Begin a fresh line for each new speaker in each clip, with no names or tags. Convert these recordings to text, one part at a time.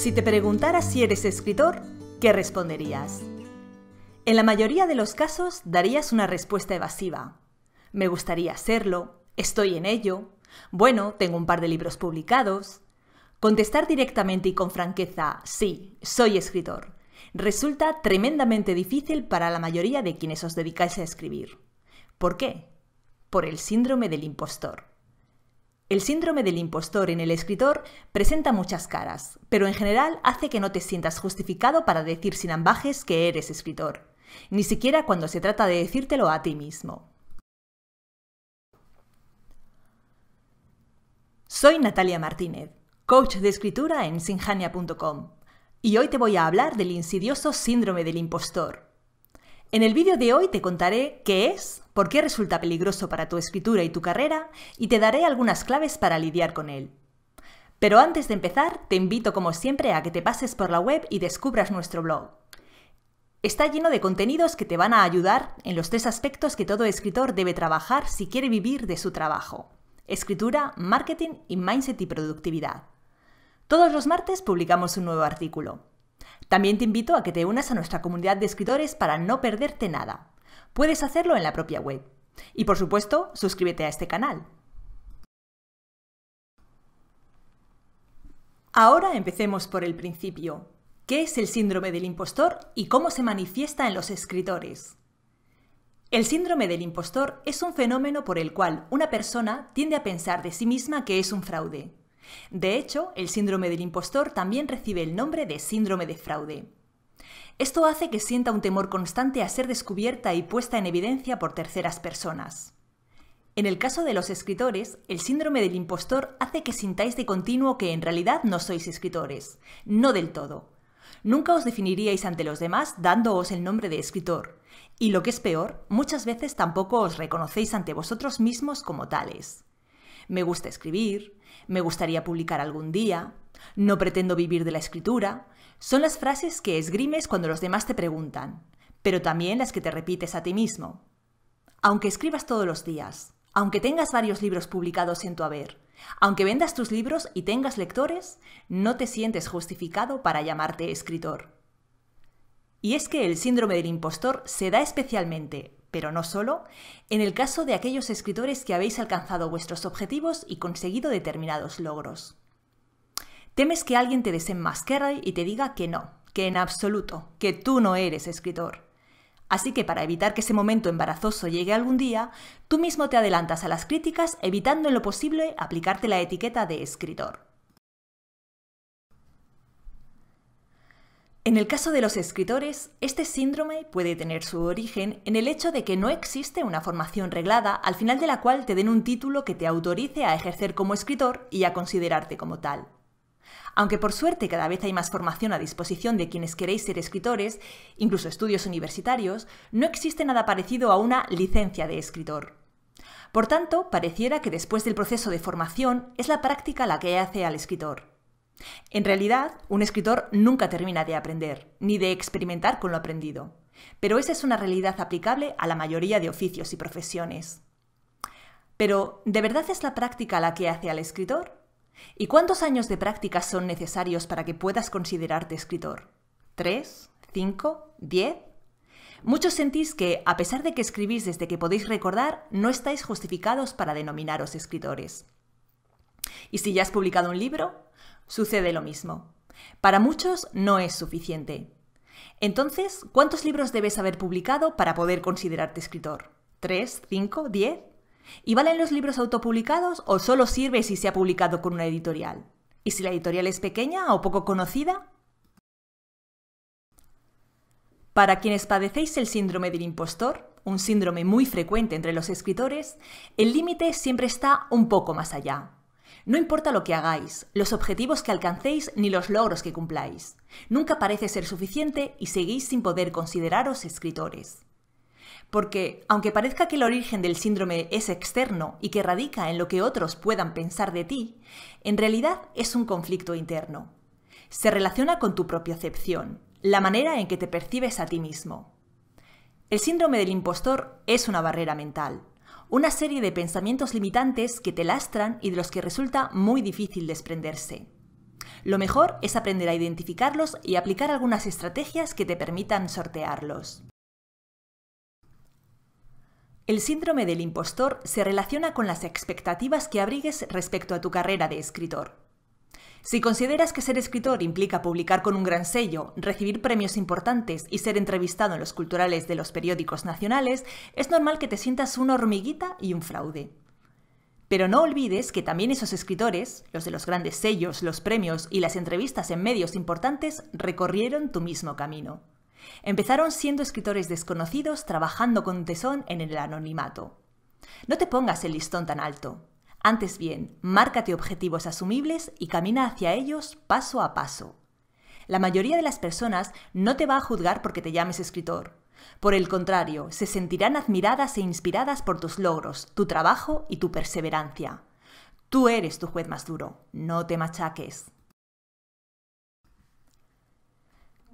Si te preguntara si eres escritor, ¿qué responderías? En la mayoría de los casos darías una respuesta evasiva. Me gustaría serlo, estoy en ello, bueno, tengo un par de libros publicados. Contestar directamente y con franqueza, sí, soy escritor, resulta tremendamente difícil para la mayoría de quienes os dedicáis a escribir. ¿Por qué? Por el síndrome del impostor. El síndrome del impostor en el escritor presenta muchas caras, pero en general hace que no te sientas justificado para decir sin ambajes que eres escritor, ni siquiera cuando se trata de decírtelo a ti mismo. Soy Natalia Martínez, coach de escritura en sinjania.com, y hoy te voy a hablar del insidioso síndrome del impostor en el vídeo de hoy te contaré qué es, por qué resulta peligroso para tu escritura y tu carrera y te daré algunas claves para lidiar con él. Pero antes de empezar, te invito como siempre a que te pases por la web y descubras nuestro blog. Está lleno de contenidos que te van a ayudar en los tres aspectos que todo escritor debe trabajar si quiere vivir de su trabajo. Escritura, marketing y mindset y productividad. Todos los martes publicamos un nuevo artículo. También te invito a que te unas a nuestra comunidad de escritores para no perderte nada. Puedes hacerlo en la propia web. Y por supuesto, suscríbete a este canal. Ahora empecemos por el principio. ¿Qué es el síndrome del impostor y cómo se manifiesta en los escritores? El síndrome del impostor es un fenómeno por el cual una persona tiende a pensar de sí misma que es un fraude. De hecho, el síndrome del impostor también recibe el nombre de síndrome de fraude. Esto hace que sienta un temor constante a ser descubierta y puesta en evidencia por terceras personas. En el caso de los escritores, el síndrome del impostor hace que sintáis de continuo que en realidad no sois escritores, no del todo. Nunca os definiríais ante los demás dándoos el nombre de escritor, y lo que es peor, muchas veces tampoco os reconocéis ante vosotros mismos como tales. Me gusta escribir, me gustaría publicar algún día, no pretendo vivir de la escritura, son las frases que esgrimes cuando los demás te preguntan, pero también las que te repites a ti mismo. Aunque escribas todos los días, aunque tengas varios libros publicados en tu haber, aunque vendas tus libros y tengas lectores, no te sientes justificado para llamarte escritor. Y es que el síndrome del impostor se da especialmente pero no solo, en el caso de aquellos escritores que habéis alcanzado vuestros objetivos y conseguido determinados logros. Temes que alguien te desenmasquere y te diga que no, que en absoluto, que tú no eres escritor. Así que para evitar que ese momento embarazoso llegue algún día, tú mismo te adelantas a las críticas evitando en lo posible aplicarte la etiqueta de escritor. En el caso de los escritores, este síndrome puede tener su origen en el hecho de que no existe una formación reglada al final de la cual te den un título que te autorice a ejercer como escritor y a considerarte como tal. Aunque por suerte cada vez hay más formación a disposición de quienes queréis ser escritores, incluso estudios universitarios, no existe nada parecido a una licencia de escritor. Por tanto, pareciera que después del proceso de formación es la práctica la que hace al escritor. En realidad, un escritor nunca termina de aprender, ni de experimentar con lo aprendido, pero esa es una realidad aplicable a la mayoría de oficios y profesiones. Pero, ¿de verdad es la práctica la que hace al escritor? ¿Y cuántos años de práctica son necesarios para que puedas considerarte escritor? ¿Tres? ¿Cinco? ¿Diez? Muchos sentís que, a pesar de que escribís desde que podéis recordar, no estáis justificados para denominaros escritores. Y si ya has publicado un libro, sucede lo mismo. Para muchos no es suficiente. Entonces, ¿cuántos libros debes haber publicado para poder considerarte escritor? ¿Tres? ¿Cinco? ¿Diez? ¿Y valen los libros autopublicados o solo sirve si se ha publicado con una editorial? ¿Y si la editorial es pequeña o poco conocida? Para quienes padecéis el síndrome del impostor, un síndrome muy frecuente entre los escritores, el límite siempre está un poco más allá. No importa lo que hagáis, los objetivos que alcancéis ni los logros que cumpláis. Nunca parece ser suficiente y seguís sin poder consideraros escritores. Porque, aunque parezca que el origen del síndrome es externo y que radica en lo que otros puedan pensar de ti, en realidad es un conflicto interno. Se relaciona con tu propia acepción, la manera en que te percibes a ti mismo. El síndrome del impostor es una barrera mental, una serie de pensamientos limitantes que te lastran y de los que resulta muy difícil desprenderse. Lo mejor es aprender a identificarlos y aplicar algunas estrategias que te permitan sortearlos. El síndrome del impostor se relaciona con las expectativas que abrigues respecto a tu carrera de escritor. Si consideras que ser escritor implica publicar con un gran sello, recibir premios importantes y ser entrevistado en los culturales de los periódicos nacionales, es normal que te sientas una hormiguita y un fraude. Pero no olvides que también esos escritores, los de los grandes sellos, los premios y las entrevistas en medios importantes, recorrieron tu mismo camino. Empezaron siendo escritores desconocidos trabajando con tesón en el anonimato. No te pongas el listón tan alto. Antes bien, márcate objetivos asumibles y camina hacia ellos paso a paso. La mayoría de las personas no te va a juzgar porque te llames escritor. Por el contrario, se sentirán admiradas e inspiradas por tus logros, tu trabajo y tu perseverancia. Tú eres tu juez más duro, no te machaques.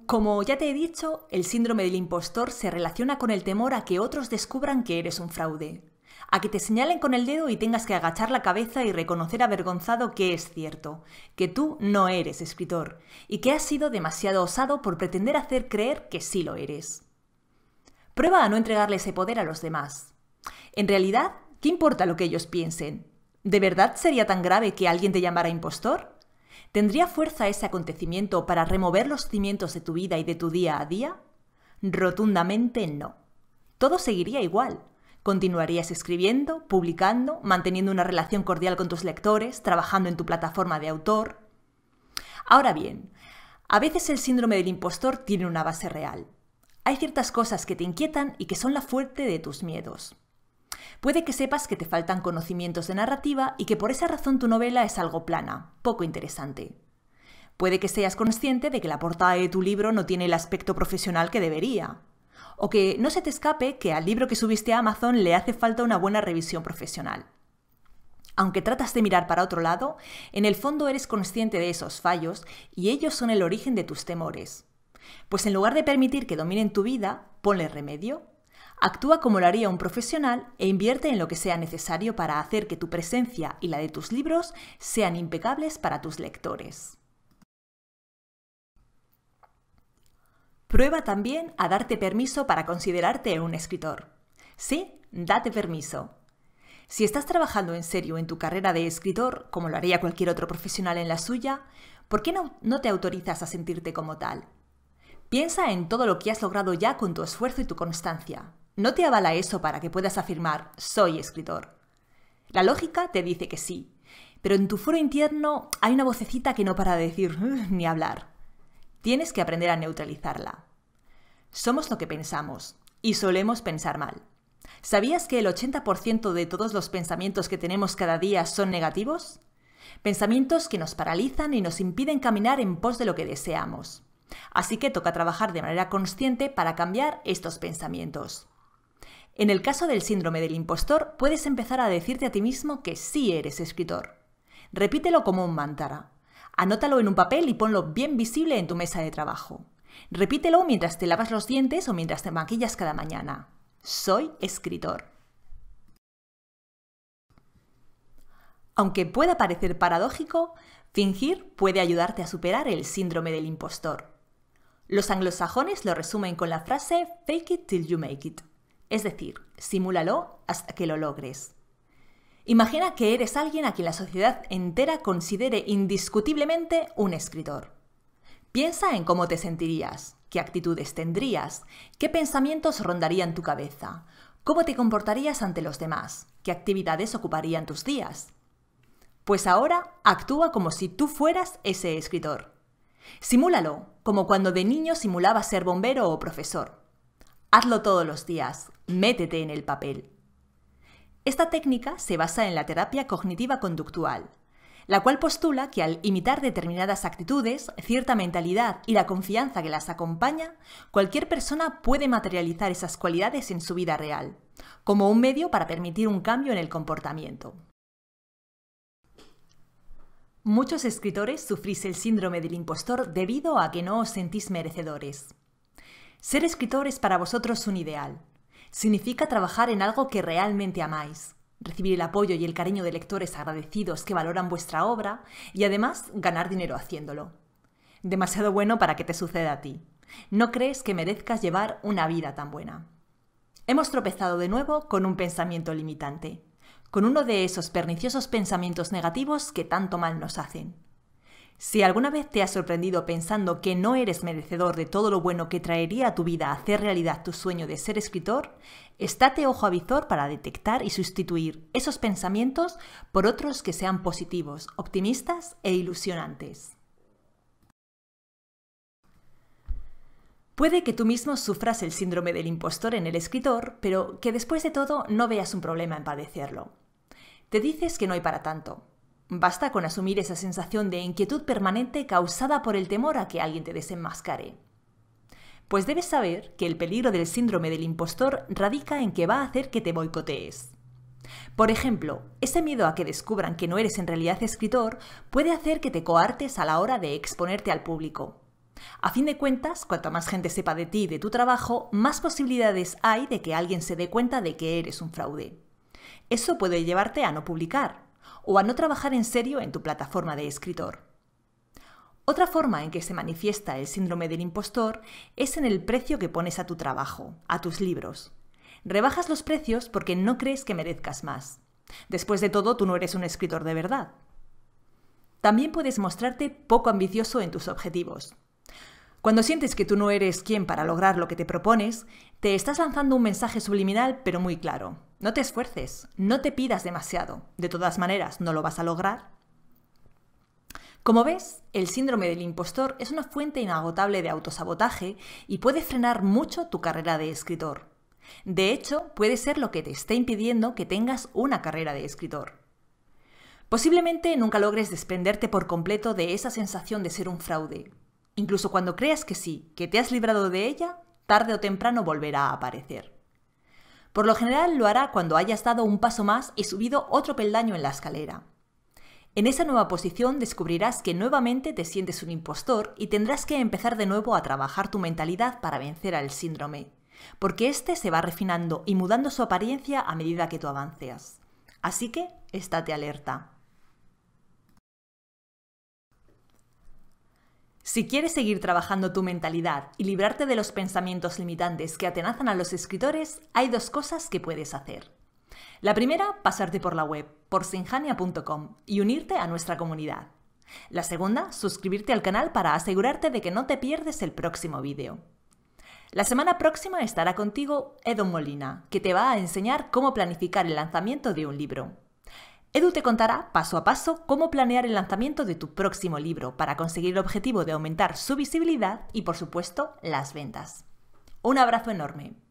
Como ya te he dicho, el síndrome del impostor se relaciona con el temor a que otros descubran que eres un fraude a que te señalen con el dedo y tengas que agachar la cabeza y reconocer avergonzado que es cierto, que tú no eres escritor, y que has sido demasiado osado por pretender hacer creer que sí lo eres. Prueba a no entregarle ese poder a los demás. En realidad, ¿qué importa lo que ellos piensen? ¿De verdad sería tan grave que alguien te llamara impostor? ¿Tendría fuerza ese acontecimiento para remover los cimientos de tu vida y de tu día a día? Rotundamente no. Todo seguiría igual. Continuarías escribiendo, publicando, manteniendo una relación cordial con tus lectores, trabajando en tu plataforma de autor. Ahora bien, a veces el síndrome del impostor tiene una base real. Hay ciertas cosas que te inquietan y que son la fuerte de tus miedos. Puede que sepas que te faltan conocimientos de narrativa y que por esa razón tu novela es algo plana, poco interesante. Puede que seas consciente de que la portada de tu libro no tiene el aspecto profesional que debería, o que no se te escape que al libro que subiste a Amazon le hace falta una buena revisión profesional. Aunque tratas de mirar para otro lado, en el fondo eres consciente de esos fallos y ellos son el origen de tus temores. Pues en lugar de permitir que dominen tu vida, ponle remedio. Actúa como lo haría un profesional e invierte en lo que sea necesario para hacer que tu presencia y la de tus libros sean impecables para tus lectores. Prueba también a darte permiso para considerarte un escritor. Sí, date permiso. Si estás trabajando en serio en tu carrera de escritor, como lo haría cualquier otro profesional en la suya, ¿por qué no, te autorizas a sentirte como tal? Piensa en todo lo que has logrado ya con tu esfuerzo y tu constancia. No te avala eso para que puedas afirmar soy escritor. La lógica te dice que sí, pero en tu foro interno hay una vocecita que no para de decir mm, ni hablar. Tienes que aprender a neutralizarla. Somos lo que pensamos y solemos pensar mal. ¿Sabías que el 80% de todos los pensamientos que tenemos cada día son negativos? Pensamientos que nos paralizan y nos impiden caminar en pos de lo que deseamos. Así que toca trabajar de manera consciente para cambiar estos pensamientos. En el caso del síndrome del impostor, puedes empezar a decirte a ti mismo que sí eres escritor. Repítelo como un mantra. Anótalo en un papel y ponlo bien visible en tu mesa de trabajo. Repítelo mientras te lavas los dientes o mientras te maquillas cada mañana. Soy escritor. Aunque pueda parecer paradójico, fingir puede ayudarte a superar el síndrome del impostor. Los anglosajones lo resumen con la frase fake it till you make it, es decir, simúlalo hasta que lo logres. Imagina que eres alguien a quien la sociedad entera considere indiscutiblemente un escritor. Piensa en cómo te sentirías, qué actitudes tendrías, qué pensamientos rondarían tu cabeza, cómo te comportarías ante los demás, qué actividades ocuparían tus días. Pues ahora actúa como si tú fueras ese escritor. Simúlalo, como cuando de niño simulabas ser bombero o profesor. Hazlo todos los días, métete en el papel. Esta técnica se basa en la terapia cognitiva conductual, la cual postula que al imitar determinadas actitudes, cierta mentalidad y la confianza que las acompaña, cualquier persona puede materializar esas cualidades en su vida real, como un medio para permitir un cambio en el comportamiento. Muchos escritores sufrís el síndrome del impostor debido a que no os sentís merecedores. Ser escritor es para vosotros un ideal, Significa trabajar en algo que realmente amáis, recibir el apoyo y el cariño de lectores agradecidos que valoran vuestra obra y además ganar dinero haciéndolo. Demasiado bueno para que te suceda a ti. No crees que merezcas llevar una vida tan buena. Hemos tropezado de nuevo con un pensamiento limitante, con uno de esos perniciosos pensamientos negativos que tanto mal nos hacen, si alguna vez te has sorprendido pensando que no eres merecedor de todo lo bueno que traería a tu vida hacer realidad tu sueño de ser escritor, estate ojo a visor para detectar y sustituir esos pensamientos por otros que sean positivos, optimistas e ilusionantes. Puede que tú mismo sufras el síndrome del impostor en el escritor, pero que después de todo no veas un problema en padecerlo. Te dices que no hay para tanto, Basta con asumir esa sensación de inquietud permanente causada por el temor a que alguien te desenmascare. Pues debes saber que el peligro del síndrome del impostor radica en que va a hacer que te boicotees. Por ejemplo, ese miedo a que descubran que no eres en realidad escritor puede hacer que te coartes a la hora de exponerte al público. A fin de cuentas, cuanto más gente sepa de ti y de tu trabajo, más posibilidades hay de que alguien se dé cuenta de que eres un fraude. Eso puede llevarte a no publicar, o a no trabajar en serio en tu plataforma de escritor. Otra forma en que se manifiesta el síndrome del impostor es en el precio que pones a tu trabajo, a tus libros. Rebajas los precios porque no crees que merezcas más. Después de todo, tú no eres un escritor de verdad. También puedes mostrarte poco ambicioso en tus objetivos. Cuando sientes que tú no eres quien para lograr lo que te propones, te estás lanzando un mensaje subliminal pero muy claro. No te esfuerces, no te pidas demasiado. De todas maneras, no lo vas a lograr. Como ves, el síndrome del impostor es una fuente inagotable de autosabotaje y puede frenar mucho tu carrera de escritor. De hecho, puede ser lo que te esté impidiendo que tengas una carrera de escritor. Posiblemente nunca logres desprenderte por completo de esa sensación de ser un fraude. Incluso cuando creas que sí, que te has librado de ella, tarde o temprano volverá a aparecer. Por lo general lo hará cuando hayas dado un paso más y subido otro peldaño en la escalera. En esa nueva posición descubrirás que nuevamente te sientes un impostor y tendrás que empezar de nuevo a trabajar tu mentalidad para vencer al síndrome, porque éste se va refinando y mudando su apariencia a medida que tú avances. Así que, estate alerta. Si quieres seguir trabajando tu mentalidad y librarte de los pensamientos limitantes que atenazan a los escritores, hay dos cosas que puedes hacer. La primera, pasarte por la web, por sinjania.com y unirte a nuestra comunidad. La segunda, suscribirte al canal para asegurarte de que no te pierdes el próximo vídeo. La semana próxima estará contigo Edo Molina, que te va a enseñar cómo planificar el lanzamiento de un libro. Edu te contará paso a paso cómo planear el lanzamiento de tu próximo libro para conseguir el objetivo de aumentar su visibilidad y, por supuesto, las ventas. Un abrazo enorme.